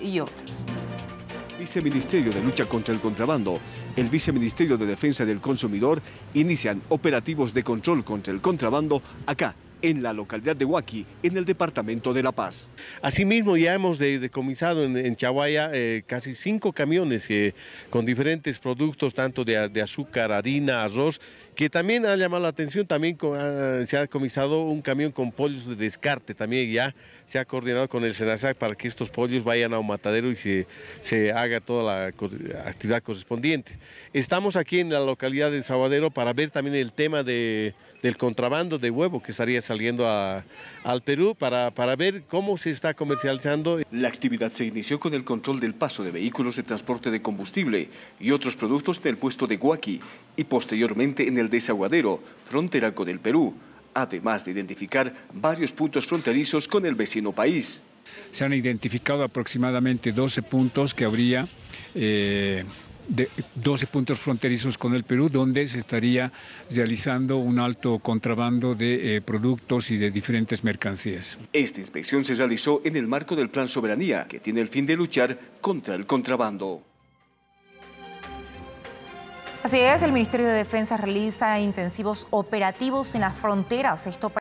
y otros. Viceministerio de Lucha contra el Contrabando, el Viceministerio de Defensa del Consumidor inician operativos de control contra el contrabando acá en la localidad de Huaki, en el departamento de La Paz. Asimismo, ya hemos decomisado en, Chahuaya eh, casi cinco camiones eh, con diferentes productos, tanto de, azúcar, harina, arroz, que también ha llamado la atención, también se ha decomisado un camión con pollos de descarte, también ya se ha coordinado con el SENASAC para que estos pollos vayan a un matadero y se, se haga toda la actividad correspondiente. Estamos aquí en la localidad de Sabadero para ver también el tema de del contrabando de huevo que estaría saliendo al Perú para, ver cómo se está comercializando. La actividad se inició con el control del paso de vehículos de transporte de combustible y otros productos del puesto de Guaqui y posteriormente en el desaguadero, frontera con el Perú, además de identificar varios puntos fronterizos con el vecino país. Se han identificado aproximadamente 12 puntos que habría... Eh, de 12 puntos fronterizos con el Perú, donde se estaría realizando un alto contrabando de eh, productos y de diferentes mercancías. Esta inspección se realizó en el marco del Plan Soberanía, que tiene el fin de luchar contra el contrabando. Así es, el Ministerio de Defensa realiza intensivos operativos en las fronteras. Esto